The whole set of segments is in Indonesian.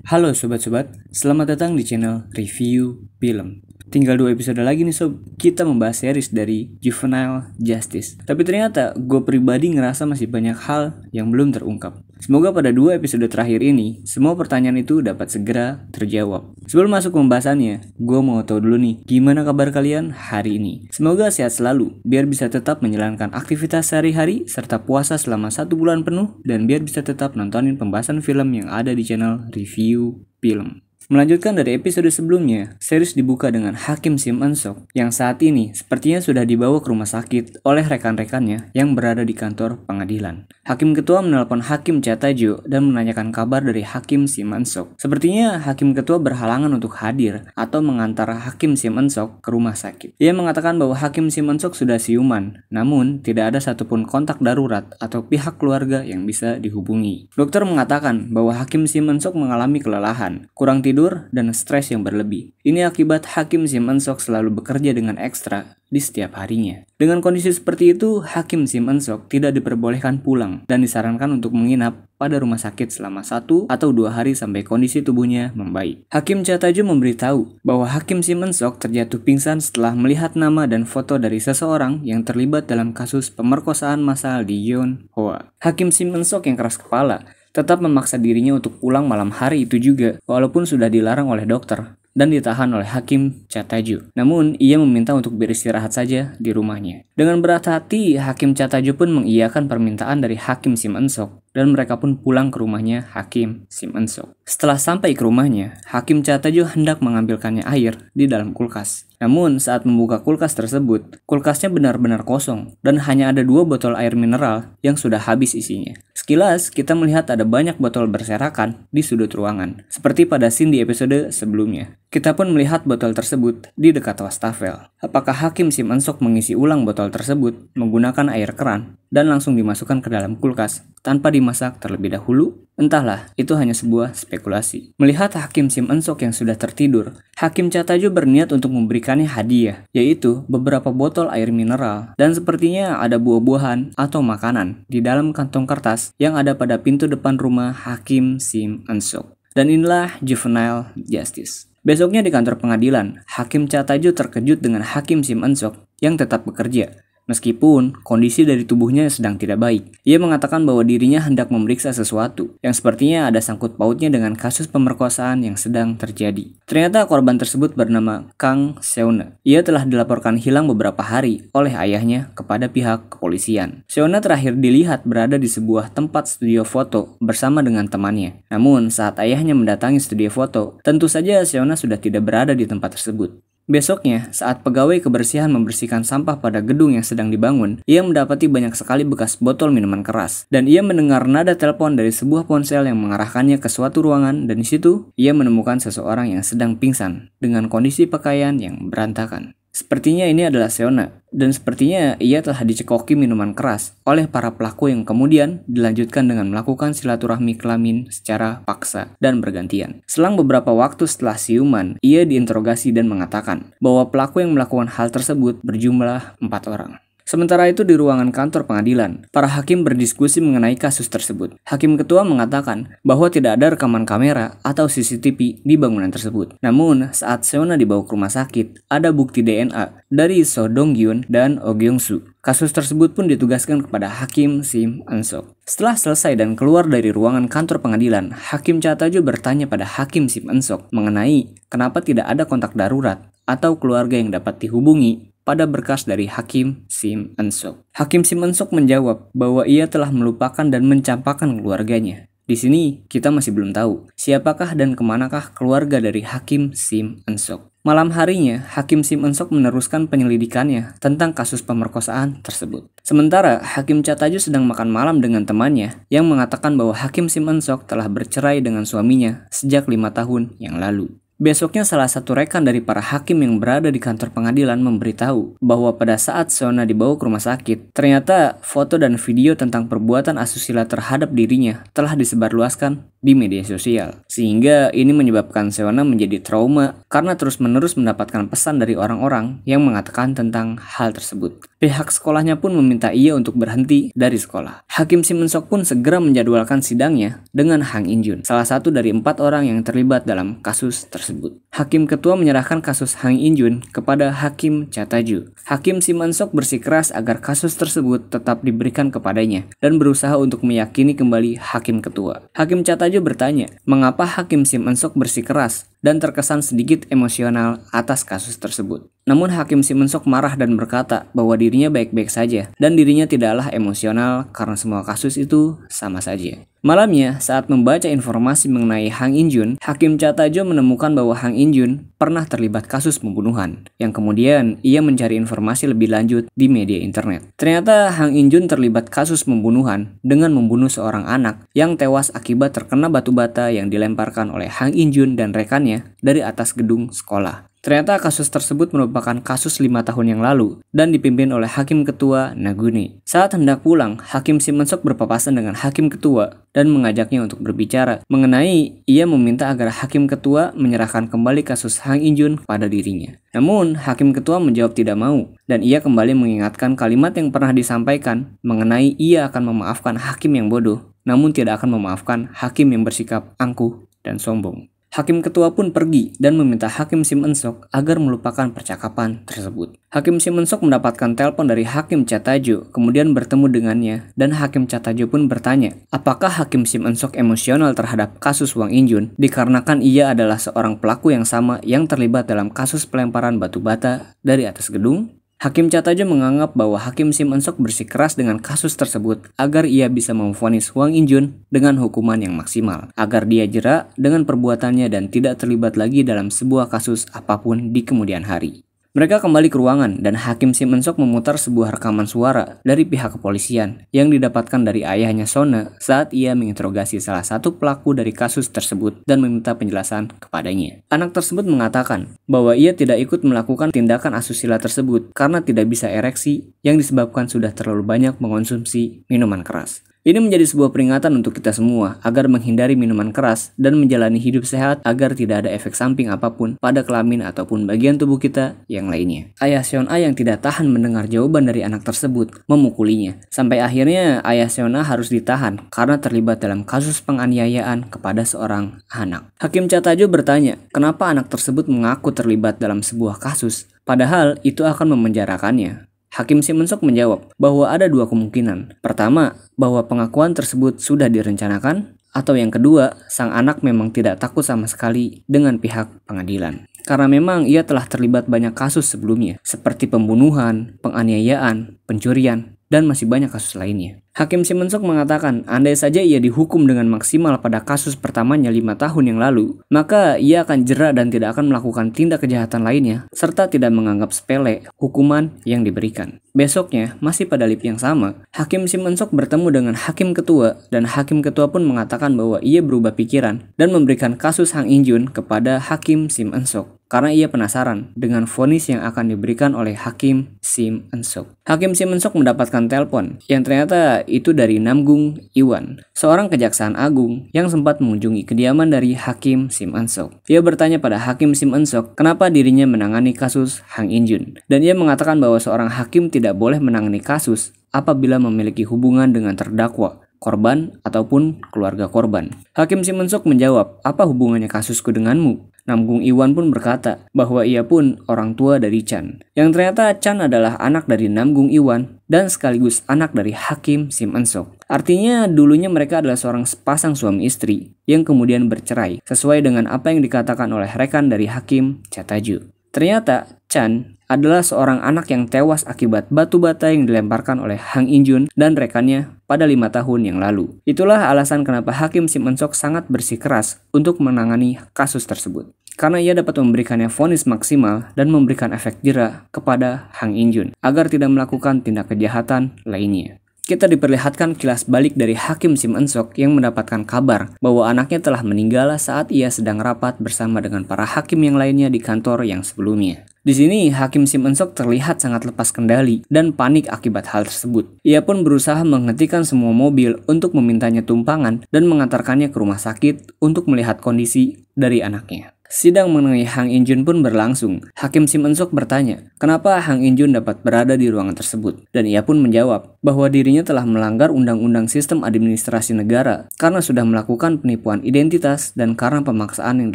Halo sobat-sobat, selamat datang di channel Review Film. Tinggal dua episode lagi nih sob, kita membahas series dari Juvenile Justice. Tapi ternyata gue pribadi ngerasa masih banyak hal yang belum terungkap. Semoga pada dua episode terakhir ini, semua pertanyaan itu dapat segera terjawab. Sebelum masuk pembahasannya, gue mau tahu dulu nih, gimana kabar kalian hari ini? Semoga sehat selalu, biar bisa tetap menjalankan aktivitas sehari-hari, serta puasa selama satu bulan penuh, dan biar bisa tetap nontonin pembahasan film yang ada di channel Review Film. Melanjutkan dari episode sebelumnya, series dibuka dengan Hakim Sim Ansok yang saat ini sepertinya sudah dibawa ke rumah sakit oleh rekan-rekannya yang berada di kantor pengadilan. Hakim Ketua menelpon Hakim Chatajo dan menanyakan kabar dari Hakim Sim Ansok. Sepertinya Hakim Ketua berhalangan untuk hadir atau mengantar Hakim Sim Ansok ke rumah sakit. Ia mengatakan bahwa Hakim Sim Ansok sudah siuman, namun tidak ada satupun kontak darurat atau pihak keluarga yang bisa dihubungi. Dokter mengatakan bahwa Hakim Sim Ansok mengalami kelelahan, kurang tidur tidur, dan stres yang berlebih. Ini akibat Hakim Simansok selalu bekerja dengan ekstra di setiap harinya. Dengan kondisi seperti itu, Hakim Simansok tidak diperbolehkan pulang dan disarankan untuk menginap pada rumah sakit selama satu atau dua hari sampai kondisi tubuhnya membaik. Hakim Chataju memberitahu bahwa Hakim Simensok terjatuh pingsan setelah melihat nama dan foto dari seseorang yang terlibat dalam kasus pemerkosaan massal di Yeon Hoa. Hakim Simensok yang keras kepala tetap memaksa dirinya untuk pulang malam hari itu juga, walaupun sudah dilarang oleh dokter dan ditahan oleh Hakim Chataju. Namun, ia meminta untuk beristirahat saja di rumahnya. Dengan berat hati, Hakim Chataju pun mengiyakan permintaan dari Hakim Sim Ensok dan mereka pun pulang ke rumahnya Hakim Sim Ensok. Setelah sampai ke rumahnya, Hakim Chataju hendak mengambilkannya air di dalam kulkas. Namun, saat membuka kulkas tersebut, kulkasnya benar-benar kosong dan hanya ada dua botol air mineral yang sudah habis isinya. Sekilas, kita melihat ada banyak botol berserakan di sudut ruangan, seperti pada scene di episode sebelumnya. Kita pun melihat botol tersebut di dekat wastafel. Apakah Hakim Sim Ansok mengisi ulang botol tersebut menggunakan air keran dan langsung dimasukkan ke dalam kulkas tanpa dimasak terlebih dahulu? Entahlah, itu hanya sebuah spekulasi. Melihat Hakim Sim Ensok yang sudah tertidur, Hakim Cataju berniat untuk memberikannya hadiah, yaitu beberapa botol air mineral, dan sepertinya ada buah-buahan atau makanan di dalam kantong kertas yang ada pada pintu depan rumah Hakim Sim Ensok. Dan inilah juvenile justice. Besoknya di kantor pengadilan, Hakim Cataju terkejut dengan Hakim Sim Ensok yang tetap bekerja meskipun kondisi dari tubuhnya sedang tidak baik. Ia mengatakan bahwa dirinya hendak memeriksa sesuatu yang sepertinya ada sangkut pautnya dengan kasus pemerkosaan yang sedang terjadi. Ternyata korban tersebut bernama Kang Seona. Ia telah dilaporkan hilang beberapa hari oleh ayahnya kepada pihak kepolisian. Seona terakhir dilihat berada di sebuah tempat studio foto bersama dengan temannya. Namun saat ayahnya mendatangi studio foto, tentu saja Seona sudah tidak berada di tempat tersebut. Besoknya, saat pegawai kebersihan membersihkan sampah pada gedung yang sedang dibangun, ia mendapati banyak sekali bekas botol minuman keras. Dan ia mendengar nada telepon dari sebuah ponsel yang mengarahkannya ke suatu ruangan dan di situ ia menemukan seseorang yang sedang pingsan dengan kondisi pakaian yang berantakan. Sepertinya ini adalah Seona, dan sepertinya ia telah dicekoki minuman keras oleh para pelaku yang kemudian dilanjutkan dengan melakukan silaturahmi kelamin secara paksa dan bergantian. Selang beberapa waktu setelah siuman, ia diinterogasi dan mengatakan bahwa pelaku yang melakukan hal tersebut berjumlah empat orang. Sementara itu di ruangan kantor pengadilan, para hakim berdiskusi mengenai kasus tersebut. Hakim ketua mengatakan bahwa tidak ada rekaman kamera atau CCTV di bangunan tersebut. Namun, saat Seona dibawa ke rumah sakit, ada bukti DNA dari So Yun dan Oh Gyeong soo Kasus tersebut pun ditugaskan kepada Hakim Sim Ansok. Setelah selesai dan keluar dari ruangan kantor pengadilan, Hakim Cha Catajo bertanya pada Hakim Sim Ansok mengenai kenapa tidak ada kontak darurat atau keluarga yang dapat dihubungi pada berkas dari Hakim Sim Ensuk. Hakim Sim Ensuk menjawab bahwa ia telah melupakan dan mencampakkan keluarganya. Di sini kita masih belum tahu siapakah dan kemanakah keluarga dari Hakim Sim Ensuk. Malam harinya, Hakim Sim Ensok meneruskan penyelidikannya tentang kasus pemerkosaan tersebut. Sementara, Hakim Cataju sedang makan malam dengan temannya yang mengatakan bahwa Hakim Sim Ensok telah bercerai dengan suaminya sejak lima tahun yang lalu. Besoknya salah satu rekan dari para hakim yang berada di kantor pengadilan memberitahu bahwa pada saat Seona dibawa ke rumah sakit, ternyata foto dan video tentang perbuatan asusila terhadap dirinya telah disebarluaskan di media sosial. Sehingga ini menyebabkan Seona menjadi trauma karena terus-menerus mendapatkan pesan dari orang-orang yang mengatakan tentang hal tersebut. Pihak sekolahnya pun meminta ia untuk berhenti dari sekolah. Hakim Simensok pun segera menjadwalkan sidangnya dengan Hang Injun, salah satu dari empat orang yang terlibat dalam kasus tersebut tersebut. Hakim ketua menyerahkan kasus Hang Injun kepada Hakim Cataju. Hakim Simansok bersikeras agar kasus tersebut tetap diberikan kepadanya dan berusaha untuk meyakini kembali Hakim ketua. Hakim Cataju bertanya, mengapa Hakim Simansok bersikeras dan terkesan sedikit emosional atas kasus tersebut. Namun Hakim Simensok marah dan berkata bahwa dirinya baik-baik saja dan dirinya tidaklah emosional karena semua kasus itu sama saja. Malamnya, saat membaca informasi mengenai Hang Injun, Hakim Catajo menemukan bahwa Hang Injun pernah terlibat kasus pembunuhan, yang kemudian ia mencari informasi lebih lanjut di media internet. Ternyata Hang Injun terlibat kasus pembunuhan dengan membunuh seorang anak yang tewas akibat terkena batu bata yang dilemparkan oleh Hang Injun dan rekannya dari atas gedung sekolah. Ternyata kasus tersebut merupakan kasus lima tahun yang lalu dan dipimpin oleh Hakim Ketua Naguni. Saat hendak pulang, Hakim Simensok berpapasan dengan Hakim Ketua dan mengajaknya untuk berbicara. Mengenai, ia meminta agar Hakim Ketua menyerahkan kembali kasus Hang Injun pada dirinya. Namun, Hakim Ketua menjawab tidak mau dan ia kembali mengingatkan kalimat yang pernah disampaikan mengenai ia akan memaafkan hakim yang bodoh, namun tidak akan memaafkan hakim yang bersikap angkuh dan sombong. Hakim ketua pun pergi dan meminta Hakim Sim Ensok agar melupakan percakapan tersebut. Hakim Sim Ensok mendapatkan telepon dari Hakim Catajo, kemudian bertemu dengannya, dan Hakim Catajo pun bertanya, apakah Hakim Sim Ensok emosional terhadap kasus Wang Injun dikarenakan ia adalah seorang pelaku yang sama yang terlibat dalam kasus pelemparan batu bata dari atas gedung? Hakim Cataja menganggap bahwa Hakim Sim Ensok bersikeras dengan kasus tersebut agar ia bisa memvonis Wang Injun dengan hukuman yang maksimal, agar dia jera dengan perbuatannya dan tidak terlibat lagi dalam sebuah kasus apapun di kemudian hari. Mereka kembali ke ruangan dan Hakim Simensok memutar sebuah rekaman suara dari pihak kepolisian yang didapatkan dari ayahnya Sona saat ia menginterogasi salah satu pelaku dari kasus tersebut dan meminta penjelasan kepadanya. Anak tersebut mengatakan bahwa ia tidak ikut melakukan tindakan asusila tersebut karena tidak bisa ereksi yang disebabkan sudah terlalu banyak mengonsumsi minuman keras. Ini menjadi sebuah peringatan untuk kita semua agar menghindari minuman keras dan menjalani hidup sehat agar tidak ada efek samping apapun pada kelamin ataupun bagian tubuh kita yang lainnya. Ayah Siona yang tidak tahan mendengar jawaban dari anak tersebut memukulinya. Sampai akhirnya ayah Siona harus ditahan karena terlibat dalam kasus penganiayaan kepada seorang anak. Hakim Catajo bertanya, kenapa anak tersebut mengaku terlibat dalam sebuah kasus Padahal itu akan memenjarakannya. Hakim Simonsok menjawab bahwa ada dua kemungkinan. Pertama, bahwa pengakuan tersebut sudah direncanakan, atau yang kedua, sang anak memang tidak takut sama sekali dengan pihak pengadilan. Karena memang ia telah terlibat banyak kasus sebelumnya, seperti pembunuhan, penganiayaan, pencurian, dan masih banyak kasus lainnya. Hakim Simensok mengatakan, andai saja ia dihukum dengan maksimal pada kasus pertamanya lima tahun yang lalu, maka ia akan jera dan tidak akan melakukan tindak kejahatan lainnya, serta tidak menganggap sepele hukuman yang diberikan. Besoknya, masih pada lip yang sama, Hakim Simensok bertemu dengan Hakim Ketua, dan Hakim Ketua pun mengatakan bahwa ia berubah pikiran dan memberikan kasus Hang Injun kepada Hakim Simensok karena ia penasaran dengan vonis yang akan diberikan oleh Hakim Sim Ensuk. Hakim Sim Ensuk mendapatkan telepon yang ternyata itu dari Namgung Iwan, seorang kejaksaan agung yang sempat mengunjungi kediaman dari Hakim Sim Ensuk. Ia bertanya pada Hakim Sim Ensuk kenapa dirinya menangani kasus Hang Injun dan ia mengatakan bahwa seorang hakim tidak boleh menangani kasus apabila memiliki hubungan dengan terdakwa korban ataupun keluarga korban. Hakim Simonsuk menjawab, apa hubungannya kasusku denganmu? Namgung Iwan pun berkata bahwa ia pun orang tua dari Chan, yang ternyata Chan adalah anak dari Namgung Iwan dan sekaligus anak dari Hakim Sim Ensok. Artinya dulunya mereka adalah seorang sepasang suami istri yang kemudian bercerai sesuai dengan apa yang dikatakan oleh rekan dari Hakim Chataju. Ternyata Chan adalah seorang anak yang tewas akibat batu bata yang dilemparkan oleh Hang Injun dan rekannya pada lima tahun yang lalu. Itulah alasan kenapa Hakim Sim eun sangat bersikeras untuk menangani kasus tersebut. Karena ia dapat memberikannya vonis maksimal dan memberikan efek jera kepada Hang Injun agar tidak melakukan tindak kejahatan lainnya kita diperlihatkan kilas balik dari Hakim Sim eun yang mendapatkan kabar bahwa anaknya telah meninggal saat ia sedang rapat bersama dengan para hakim yang lainnya di kantor yang sebelumnya. Di sini, Hakim Sim Ensok terlihat sangat lepas kendali dan panik akibat hal tersebut. Ia pun berusaha menghentikan semua mobil untuk memintanya tumpangan dan mengantarkannya ke rumah sakit untuk melihat kondisi dari anaknya. Sidang mengenai Hang Injun pun berlangsung. Hakim Sim eun bertanya, kenapa Hang Injun dapat berada di ruangan tersebut? Dan ia pun menjawab, bahwa dirinya telah melanggar Undang-Undang Sistem Administrasi Negara karena sudah melakukan penipuan identitas dan karena pemaksaan yang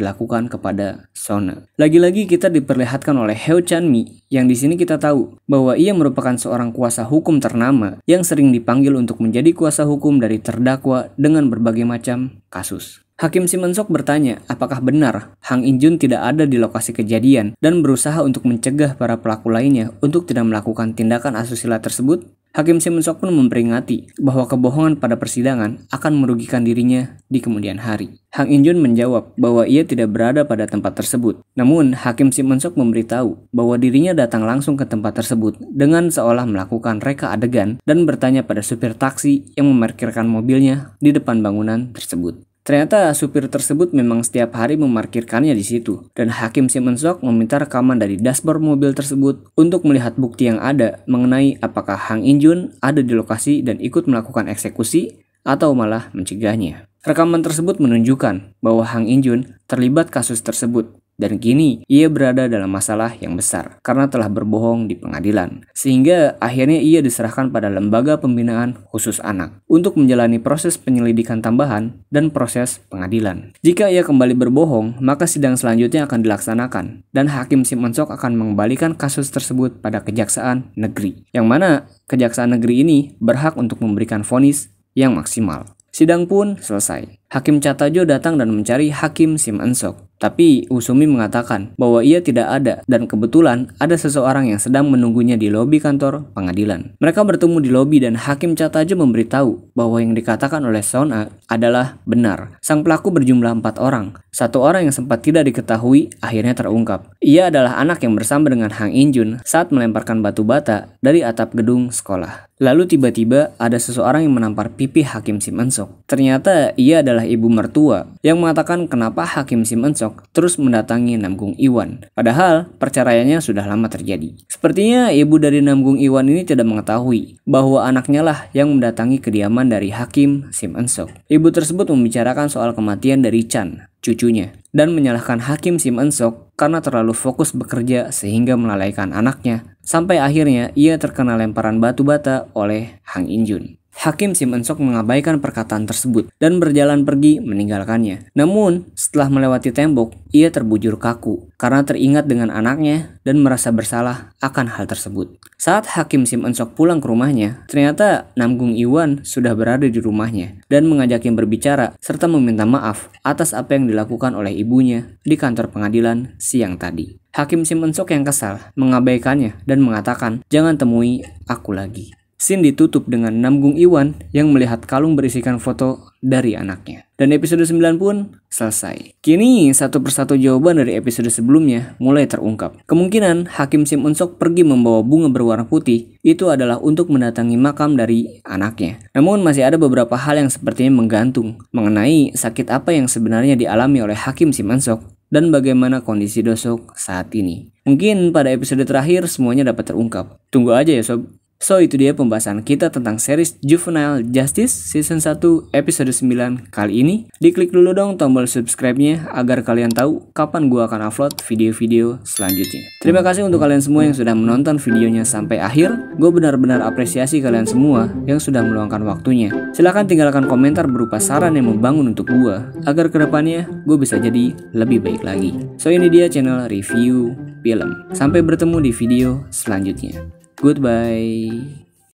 dilakukan kepada Sona. Lagi-lagi kita diperlihatkan oleh Heo Chan Mi, yang di sini kita tahu bahwa ia merupakan seorang kuasa hukum ternama yang sering dipanggil untuk menjadi kuasa hukum dari terdakwa dengan berbagai macam kasus. Hakim Simensok bertanya apakah benar Hang Injun tidak ada di lokasi kejadian dan berusaha untuk mencegah para pelaku lainnya untuk tidak melakukan tindakan asusila tersebut? Hakim Simensok pun memperingati bahwa kebohongan pada persidangan akan merugikan dirinya di kemudian hari. Hang Injun menjawab bahwa ia tidak berada pada tempat tersebut. Namun, Hakim Simensok memberitahu bahwa dirinya datang langsung ke tempat tersebut dengan seolah melakukan reka adegan dan bertanya pada supir taksi yang memarkirkan mobilnya di depan bangunan tersebut. Ternyata supir tersebut memang setiap hari memarkirkannya di situ, dan Hakim Simonsok meminta rekaman dari dashboard mobil tersebut untuk melihat bukti yang ada mengenai apakah Hang Injun ada di lokasi dan ikut melakukan eksekusi atau malah mencegahnya. Rekaman tersebut menunjukkan bahwa Hang Injun terlibat kasus tersebut dan kini ia berada dalam masalah yang besar karena telah berbohong di pengadilan. Sehingga akhirnya ia diserahkan pada lembaga pembinaan khusus anak untuk menjalani proses penyelidikan tambahan dan proses pengadilan. Jika ia kembali berbohong, maka sidang selanjutnya akan dilaksanakan dan Hakim Simonsok akan mengembalikan kasus tersebut pada Kejaksaan Negeri. Yang mana Kejaksaan Negeri ini berhak untuk memberikan vonis yang maksimal. Sidang pun selesai. Hakim Catajo datang dan mencari Hakim Sim Ensok. Tapi Usumi mengatakan bahwa ia tidak ada dan kebetulan ada seseorang yang sedang menunggunya di lobi kantor pengadilan. Mereka bertemu di lobi dan Hakim Catajo memberitahu bahwa yang dikatakan oleh Sona adalah benar. Sang pelaku berjumlah empat orang. Satu orang yang sempat tidak diketahui akhirnya terungkap. Ia adalah anak yang bersama dengan Hang Injun saat melemparkan batu bata dari atap gedung sekolah. Lalu tiba-tiba ada seseorang yang menampar pipi Hakim Sim Ternyata ia adalah adalah ibu mertua yang mengatakan kenapa Hakim Sim Encok terus mendatangi Namgung Iwan. Padahal perceraiannya sudah lama terjadi. Sepertinya ibu dari Namgung Iwan ini tidak mengetahui bahwa anaknya lah yang mendatangi kediaman dari Hakim Sim Encok. Ibu tersebut membicarakan soal kematian dari Chan, cucunya, dan menyalahkan Hakim Sim Encok karena terlalu fokus bekerja sehingga melalaikan anaknya, sampai akhirnya ia terkena lemparan batu bata oleh Hang Injun. Hakim Sim Ensok mengabaikan perkataan tersebut dan berjalan pergi meninggalkannya. Namun, setelah melewati tembok, ia terbujur kaku karena teringat dengan anaknya dan merasa bersalah akan hal tersebut. Saat Hakim Sim Ensok pulang ke rumahnya, ternyata Namgung Iwan sudah berada di rumahnya dan mengajaknya berbicara serta meminta maaf atas apa yang dilakukan oleh ibunya di kantor pengadilan siang tadi. Hakim Simensok yang kesal mengabaikannya dan mengatakan, "Jangan temui aku lagi." Scene ditutup dengan Namgung Iwan yang melihat kalung berisikan foto dari anaknya. Dan episode 9 pun selesai. Kini satu persatu jawaban dari episode sebelumnya mulai terungkap. Kemungkinan Hakim Sim Unsok pergi membawa bunga berwarna putih itu adalah untuk mendatangi makam dari anaknya. Namun masih ada beberapa hal yang sepertinya menggantung mengenai sakit apa yang sebenarnya dialami oleh Hakim Sim Unsok dan bagaimana kondisi Dosok saat ini. Mungkin pada episode terakhir semuanya dapat terungkap. Tunggu aja ya sob. So itu dia pembahasan kita tentang series Juvenile Justice Season 1 episode 9 kali ini. Diklik dulu dong tombol subscribe-nya agar kalian tahu kapan gua akan upload video-video selanjutnya. Terima kasih untuk kalian semua yang sudah menonton videonya sampai akhir. Gue benar-benar apresiasi kalian semua yang sudah meluangkan waktunya. Silahkan tinggalkan komentar berupa saran yang membangun untuk gua agar kedepannya gue bisa jadi lebih baik lagi. So ini dia channel review film. Sampai bertemu di video selanjutnya. Goodbye.